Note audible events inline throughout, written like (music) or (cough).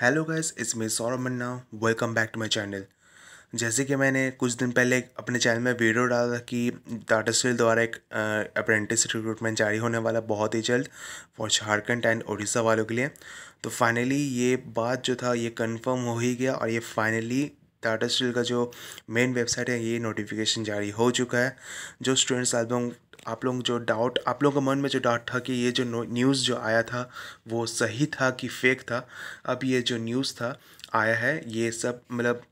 Hello guys इसमें Saurabh Manna welcome back to my channel जैसे कि मैंने कुछ दिन पहले अपने चैनल में वीडियो डाला था कि टाटा स्टील द्वारा एक अप्रेंटिस रिक्रूटमेंट जारी होने वाला बहुत ही जल्द फॉर झारखंड एंड उड़ीसा वालों के लिए तो फाइनली ये बात जो था ये कंफर्म हो ही गया और ये फाइनली टाटा स्टील का जो मेन वेबसाइट है ये नोटिफिकेशन जारी हो चुका है जो स्टूडेंट्स आप लोग आप लोग जो डाउट आप लोगों के मन में जो डाउट था कि ये जो न्यूज़ जो आया था वो सही था कि फेक था अब ये जो न्यूज़ था आया है ये सब मतलब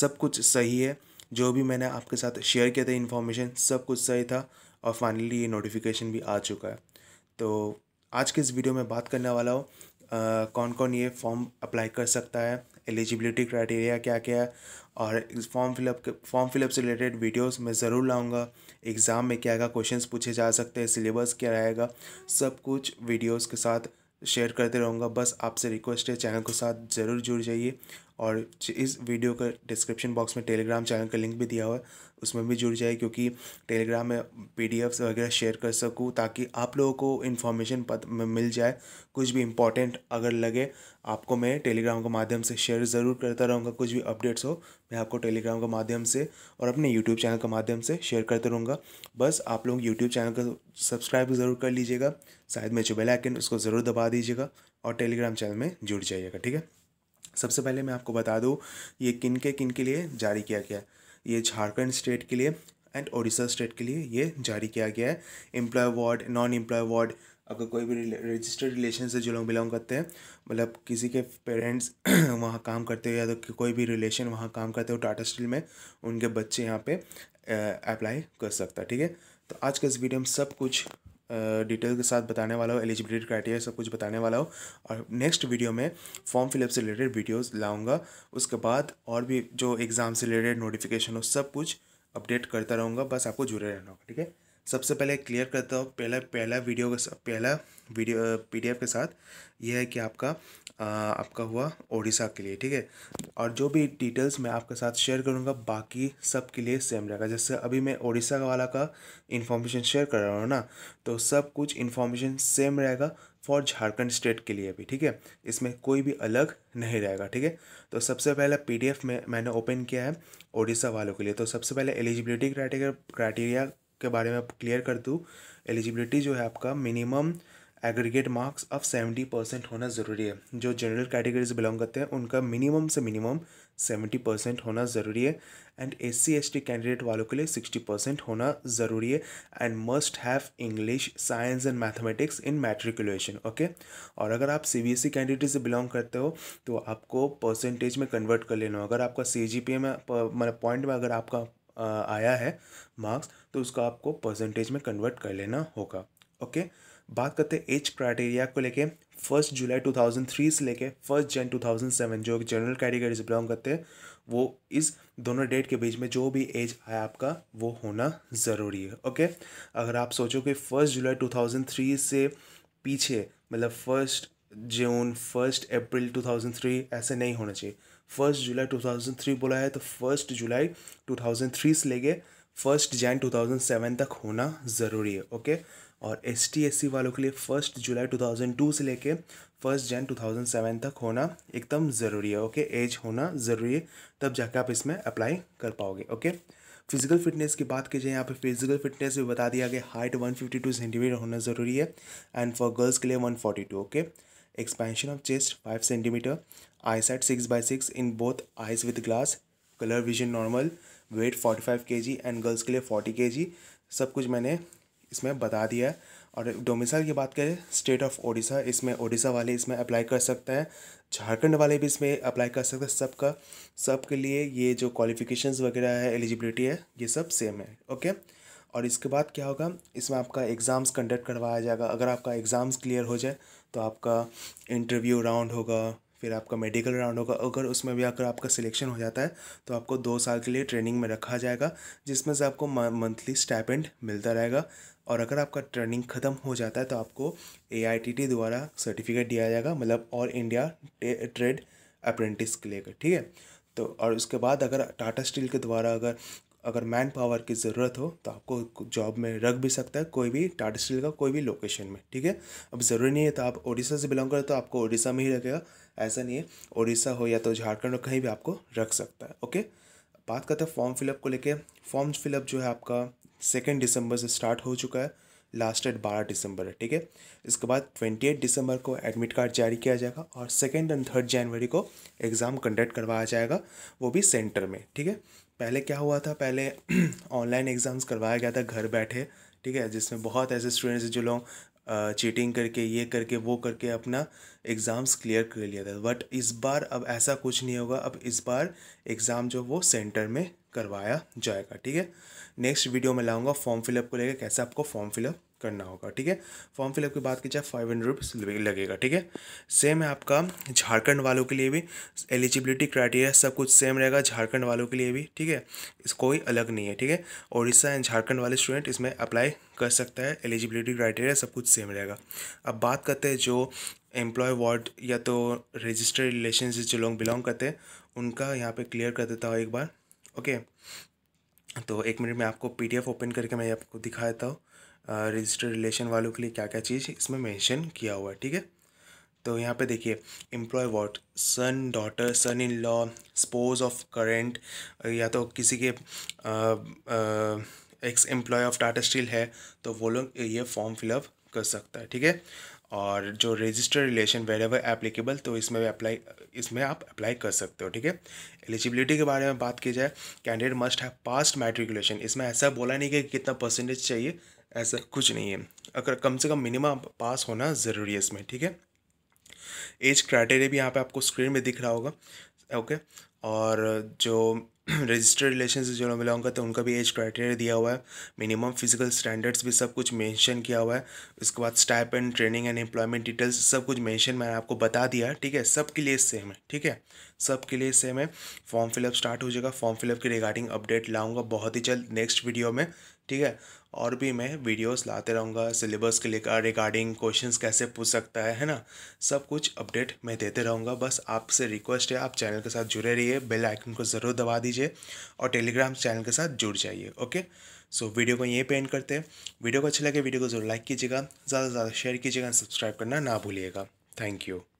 सब कुछ सही है जो भी मैंने आपके साथ शेयर किया था इन्फॉर्मेशन सब कुछ सही था और फाइनली ये नोटिफिकेशन भी आ चुका है तो आज के इस वीडियो में बात करने वाला हूँ कौन कौन ये फॉर्म अप्लाई कर सकता है एलिजिबिलिटी क्राइटेरिया क्या क्या है और फॉर्म फिलअप फॉर्म फिलअप से रिलेटेड वीडियोस मैं ज़रूर लाऊंगा एग्ज़ाम में क्या क्या क्वेश्चंस पूछे जा सकते हैं सिलेबस क्या रहेगा सब कुछ वीडियोस के साथ शेयर करते रहूँगा बस आपसे रिक्वेस्ट है चैनल के साथ ज़रूर जुड़ जाइए और इस वीडियो का डिस्क्रिप्शन बॉक्स में टेलीग्राम चैनल का लिंक भी दिया हुआ है उसमें भी जुड़ जाए क्योंकि टेलीग्राम में पी वगैरह शेयर कर सकूँ ताकि आप लोगों को इन्फॉर्मेशन मिल जाए कुछ भी इंपॉर्टेंट अगर लगे आपको मैं टेलीग्राम के माध्यम से शेयर ज़रूर करता रहूँगा कुछ भी अपडेट्स हो मैं आपको टेलीग्राम के माध्यम से और अपने यूट्यूब चैनल के माध्यम से शेयर करता रहूँगा बस आप लोग यूट्यूब चैनल को सब्सक्राइब ज़रूर कर लीजिएगा शायद में जो बेलाइकन उसको ज़रूर दबा दीजिएगा और टेलीग्राम चैनल में जुड़ जाइएगा ठीक है सबसे पहले मैं आपको बता दूँ ये किन के किन के लिए जारी किया गया ये झारखंड स्टेट के लिए एंड ओडिशा स्टेट के लिए ये जारी किया गया है employee ward non employee ward अगर कोई भी रजिस्टर्ड रिलेशन से जो लोग बिलोंग करते हैं मतलब किसी के पेरेंट्स (clears throat) वहाँ काम करते हो या तो कोई भी रिलेशन वहाँ काम करते हो टाटा स्टील में उनके बच्चे यहाँ पे अप्लाई कर सकता है ठीक है तो आज का इस वीडियो में सब कुछ डिटेल के साथ बताने वाला हो एलिजिबिलिटी क्राइटेरिया सब कुछ बताने वाला हो और नेक्स्ट वीडियो में फॉर्म फिलअप से रिलेटेड वीडियोस लाऊंगा उसके बाद और भी जो एग्ज़ाम से रिलेटेड नोटिफिकेशन हो सब कुछ अपडेट करता रहूँगा बस आपको जुड़े रहना होगा ठीक है सबसे पहले क्लियर करता हूँ पहला पहला वीडियो के पहला वीडियो पी के साथ यह है कि आपका आपका हुआ ओडिशा के लिए ठीक है और जो भी डिटेल्स मैं आपके साथ शेयर करूँगा बाकी सब के लिए सेम रहेगा जैसे अभी मैं ओडिशा वाला का इन्फॉर्मेशन शेयर कर रहा हूँ ना तो सब कुछ इन्फॉर्मेशन सेम रहेगा फॉर झारखंड स्टेट के लिए भी ठीक है इसमें कोई भी अलग नहीं रहेगा ठीक है तो सबसे पहले पीडीएफ में मैंने ओपन किया है ओडिशा वालों के लिए तो सबसे पहले एलिजिबिलिटी क्राइटेरिया क्राइटेरिया के बारे में क्लियर कर दूँ एलिजिबिलिटी जो है आपका minimum aggregate marks of seventy percent होना ज़रूरी है जो जनरल कैटेगरीज बिलोंग करते हैं उनका मिनिमम से मिनिमम सेवेंटी परसेंट होना ज़रूरी है and S C S T candidate वालों के लिए सिक्सटी परसेंट होना ज़रूरी है and must have English science and mathematics in matriculation okay और अगर आप C B S C candidate से बिलोंग करते हो तो आपको परसेंटेज में कन्वर्ट कर लेना हो अगर आपका सी जी पी ए में मतलब पॉइंट में अगर आपका आया है मार्क्स तो उसका आपको परसेंटेज में कन्वर्ट कर लेना होगा ओके okay? बात करते हैं एज क्राइटेरिया को लेके फर्स्ट जुलाई 2003 से लेके फर्स्ट जन 2007 जो जनरल कैटेगरी से बिलोंग करते हैं वो इस दोनों डेट के बीच में जो भी एज आया आपका वो होना ज़रूरी है ओके अगर आप सोचो कि फर्स्ट जुलाई 2003 से पीछे मतलब फर्स्ट जून फर्स्ट अप्रैल 2003 ऐसे नहीं होना चाहिए फर्स्ट जुलाई 2003 बोला है तो फर्स्ट जुलाई 2003 से लेके फर्स्ट जैन 2007 तक होना ज़रूरी है ओके और एस टी वालों के लिए फ़र्स्ट जुलाई 2002 से लेके फर्स्ट जन 2007 तक होना एकदम ज़रूरी है ओके एज होना ज़रूरी है तब जाके आप इसमें अप्लाई कर पाओगे ओके फिजिकल फिटनेस की बात की जाए यहाँ पे फिजिकल फिटनेस भी बता दिया गया हाइट 152 सेंटीमीटर होना ज़रूरी है एंड फॉर गर्ल्स के लिए 142 okay expansion of chest five centimetre eyesight six by six in both eyes with glass colour vision normal weight 45 KG and girls के लिए फोर्टी के सब कुछ मैंने इसमें बता दिया है और डोमिसाइल की बात करें स्टेट ऑफ ओडिशा इसमें ओडिशा वाले इसमें अप्लाई कर सकते हैं झारखंड वाले भी इसमें अप्लाई कर सकते हैं सबका सबके लिए ये जो क्वालिफिकेशंस वगैरह है एलिजिबिलिटी है ये सब सेम है ओके और इसके बाद क्या होगा इसमें आपका एग्ज़ाम्स कंडक्ट करवाया जाएगा अगर आपका एग्ज़ाम्स क्लियर हो जाए तो आपका इंटरव्यू राउंड होगा फिर आपका मेडिकल राउंड होगा अगर उसमें भी अगर आपका सिलेक्शन हो जाता है तो आपको दो साल के लिए ट्रेनिंग में रखा जाएगा जिसमें से आपको मंथली स्टैपेंड मिलता रहेगा और अगर आपका ट्रेनिंग ख़त्म हो जाता है तो आपको ए द्वारा सर्टिफिकेट दिया जाएगा मतलब ऑल इंडिया ट्रेड अप्रेंटिस के लिए ठीक है तो और उसके बाद अगर टाटा स्टील के द्वारा अगर अगर मैन पावर की ज़रूरत हो तो आपको जॉब में रख भी सकता है कोई भी टाटा स्टील का कोई भी लोकेशन में ठीक है अब ज़रूरी नहीं है तो आप उड़ीसा से बिलोंग करें तो आपको उड़ीसा में ही रखेगा ऐसा नहीं है उड़ीसा हो या तो झारखंड हो कहीं भी आपको रख सकता है ओके बात करते हैं फॉर्म फिलअप को लेकर फॉर्म फिलअप जो है आपका सेकेंड दिसंबर से स्टार्ट हो चुका है लास्ट डेट बारह दिसंबर है ठीक है इसके बाद ट्वेंटी एट दिसंबर को एडमिट कार्ड जारी किया जाएगा और सेकेंड एंड थर्ड जनवरी को एग्ज़ाम कंडक्ट करवाया जाएगा वो भी सेंटर में ठीक है पहले क्या हुआ था पहले ऑनलाइन (clears throat) एग्ज़ाम्स करवाया गया था घर बैठे ठीक है जिसमें बहुत ऐसे स्टूडेंट्स जो लोग चीटिंग करके ये करके वो करके अपना एग्ज़ाम्स क्लियर कर लिया था बट इस बार अब ऐसा कुछ नहीं होगा अब इस बार एग्ज़ाम जो वो सेंटर में करवाया जाएगा ठीक है नेक्स्ट वीडियो में लाऊंगा फॉर्म फिलअप को लेकर कैसे आपको फॉर्म फिलअप करना होगा ठीक है फॉर्म फिलअप की बात की जाए फाइव हंड्रेड रुपीज़ लगेगा ठीक है सेम है आपका झारखंड वालों के लिए भी एलिजिबिलिटी क्राइटेरिया सब कुछ सेम रहेगा झारखंड वालों के लिए भी ठीक है इस कोई अलग नहीं है ठीक है उड़ीसा एंड झारखंड वाले स्टूडेंट इसमें अप्लाई कर सकता है एलिजिबिलिटी क्राइटेरिया सब कुछ सेम रहेगा अब बात करते हैं जो एम्प्लॉय वार्ड या तो रजिस्टर्ड रिलेशन जो लोग बिलोंग करते हैं उनका यहाँ पर क्लियर कर देता हूँ एक बार ओके तो एक मिनट में आपको पी ओपन करके मैं आपको दिखा देता हूँ रजिस्टर रिलेशन वालों के लिए क्या क्या चीज़ इसमें मेंशन किया हुआ है ठीक है तो यहाँ पे देखिए employee ward son daughter son in law spouse of current या तो किसी के ex employee of Tata Steel है तो वो लोग ये फॉर्म फिलअप कर सकता है ठीक है और जो register relation wherever applicable तो इसमें भी अप्लाई इसमें आप अप्लाई कर सकते हो ठीक है एलिजिबिलिटी के बारे में बात की जाए candidate must have passed matriculation इसमें ऐसा बोला नहीं कि कितना परसेंटेज चाहिए ऐसा कुछ नहीं है अगर कम से कम मिनिमम पास होना ज़रूरी है इसमें ठीक है एज क्राइटेरिया भी यहाँ पे आपको स्क्रीन में दिख रहा होगा ओके और जो रजिस्टर्ड रिलेशन से जो लोग बिलोंग करते हैं तो उनका भी एज क्राइटेरिया दिया हुआ है मिनिमम फिजिकल स्टैंडर्ड्स भी सब कुछ मेंशन किया हुआ है उसके बाद stipend and training and employment details सब कुछ मेंशन मैंने आपको बता दिया ठीक है सब के लिए सेम है ठीक है सब के लिए सेम है फॉर्म फिलअप स्टार्ट हो जाएगा फॉर्म फिलअप की रिगार्डिंग अपडेट लाऊंगा बहुत ही जल्द नेक्स्ट वीडियो में ठीक है और भी मैं वीडियोस लाते रहूँगा सिलेबस के रिगार्डिंग क्वेश्चंस कैसे पूछ सकता है है ना सब कुछ अपडेट मैं देते रहूँगा बस आपसे रिक्वेस्ट है आप चैनल के साथ जुड़े रहिए बेल आइकन को ज़रूर दबा दीजिए और टेलीग्राम चैनल के साथ जुड़ जाइए ओके सो so, वीडियो को यहीं पे एंड करते हैं वीडियो को अच्छा लगे वीडियो को जरूर लाइक कीजिएगा ज़्यादा से ज़्यादा शेयर कीजिएगा सब्सक्राइब करना ना भूलिएगा थैंक यू